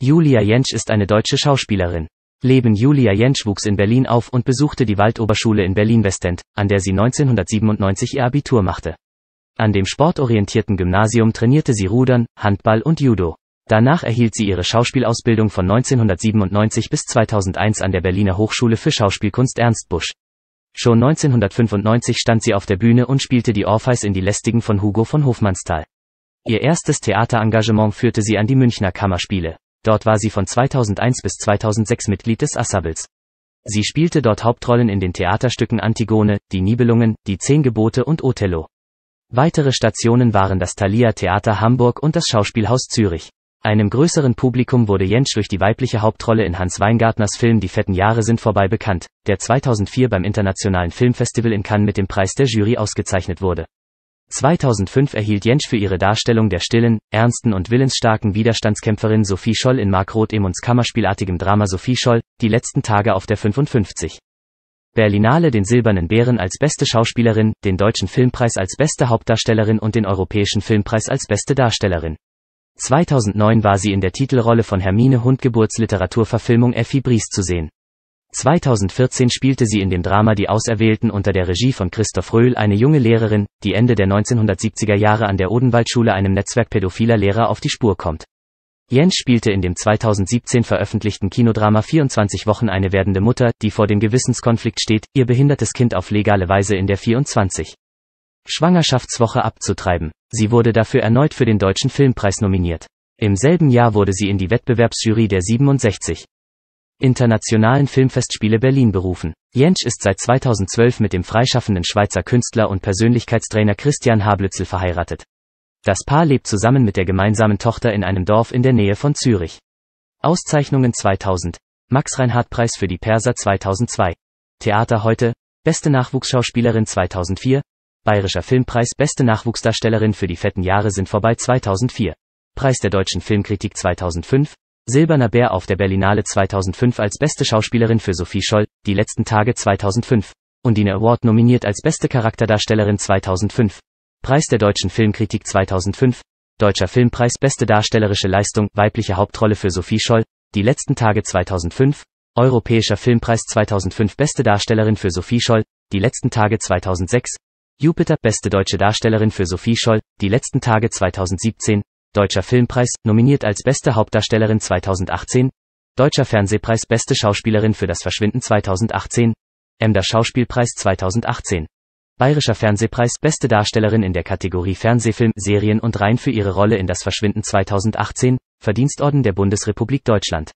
Julia Jentsch ist eine deutsche Schauspielerin. Leben Julia Jentsch wuchs in Berlin auf und besuchte die Waldoberschule in Berlin-Westend, an der sie 1997 ihr Abitur machte. An dem sportorientierten Gymnasium trainierte sie Rudern, Handball und Judo. Danach erhielt sie ihre Schauspielausbildung von 1997 bis 2001 an der Berliner Hochschule für Schauspielkunst Ernst Busch. Schon 1995 stand sie auf der Bühne und spielte die Orpheis in Die Lästigen von Hugo von Hofmannsthal. Ihr erstes Theaterengagement führte sie an die Münchner Kammerspiele. Dort war sie von 2001 bis 2006 Mitglied des Assables. Sie spielte dort Hauptrollen in den Theaterstücken Antigone, Die Nibelungen, Die Zehn Gebote und Othello. Weitere Stationen waren das Thalia Theater Hamburg und das Schauspielhaus Zürich. Einem größeren Publikum wurde Jentsch durch die weibliche Hauptrolle in Hans Weingartners Film Die fetten Jahre sind vorbei bekannt, der 2004 beim Internationalen Filmfestival in Cannes mit dem Preis der Jury ausgezeichnet wurde. 2005 erhielt Jentsch für ihre Darstellung der stillen, ernsten und willensstarken Widerstandskämpferin Sophie Scholl in Mark Roth-Emunds kammerspielartigem Drama Sophie Scholl, die letzten Tage auf der 55. Berlinale den Silbernen Bären als beste Schauspielerin, den Deutschen Filmpreis als beste Hauptdarstellerin und den Europäischen Filmpreis als beste Darstellerin. 2009 war sie in der Titelrolle von Hermine Hundgeburtsliteraturverfilmung Literaturverfilmung Effi Bries zu sehen. 2014 spielte sie in dem Drama Die Auserwählten unter der Regie von Christoph Röhl eine junge Lehrerin, die Ende der 1970er Jahre an der Odenwaldschule einem Netzwerk pädophiler Lehrer auf die Spur kommt. Jens spielte in dem 2017 veröffentlichten Kinodrama 24 Wochen eine werdende Mutter, die vor dem Gewissenskonflikt steht, ihr behindertes Kind auf legale Weise in der 24. Schwangerschaftswoche abzutreiben. Sie wurde dafür erneut für den Deutschen Filmpreis nominiert. Im selben Jahr wurde sie in die Wettbewerbsjury der 67. Internationalen Filmfestspiele Berlin berufen. Jentsch ist seit 2012 mit dem freischaffenden Schweizer Künstler und Persönlichkeitstrainer Christian Hablützel verheiratet. Das Paar lebt zusammen mit der gemeinsamen Tochter in einem Dorf in der Nähe von Zürich. Auszeichnungen 2000. Max-Reinhardt-Preis für die Perser 2002. Theater heute, Beste Nachwuchsschauspielerin 2004. Bayerischer Filmpreis Beste Nachwuchsdarstellerin für die fetten Jahre sind vorbei 2004. Preis der deutschen Filmkritik 2005. Silberner Bär auf der Berlinale 2005 als beste Schauspielerin für Sophie Scholl, die letzten Tage 2005. Undine Award nominiert als beste Charakterdarstellerin 2005. Preis der deutschen Filmkritik 2005. Deutscher Filmpreis beste darstellerische Leistung, weibliche Hauptrolle für Sophie Scholl, die letzten Tage 2005. Europäischer Filmpreis 2005 beste Darstellerin für Sophie Scholl, die letzten Tage 2006. Jupiter beste deutsche Darstellerin für Sophie Scholl, die letzten Tage 2017. Deutscher Filmpreis, nominiert als Beste Hauptdarstellerin 2018, Deutscher Fernsehpreis Beste Schauspielerin für das Verschwinden 2018, Emder Schauspielpreis 2018. Bayerischer Fernsehpreis Beste Darstellerin in der Kategorie Fernsehfilm, Serien und Rein für ihre Rolle in Das Verschwinden 2018, Verdienstorden der Bundesrepublik Deutschland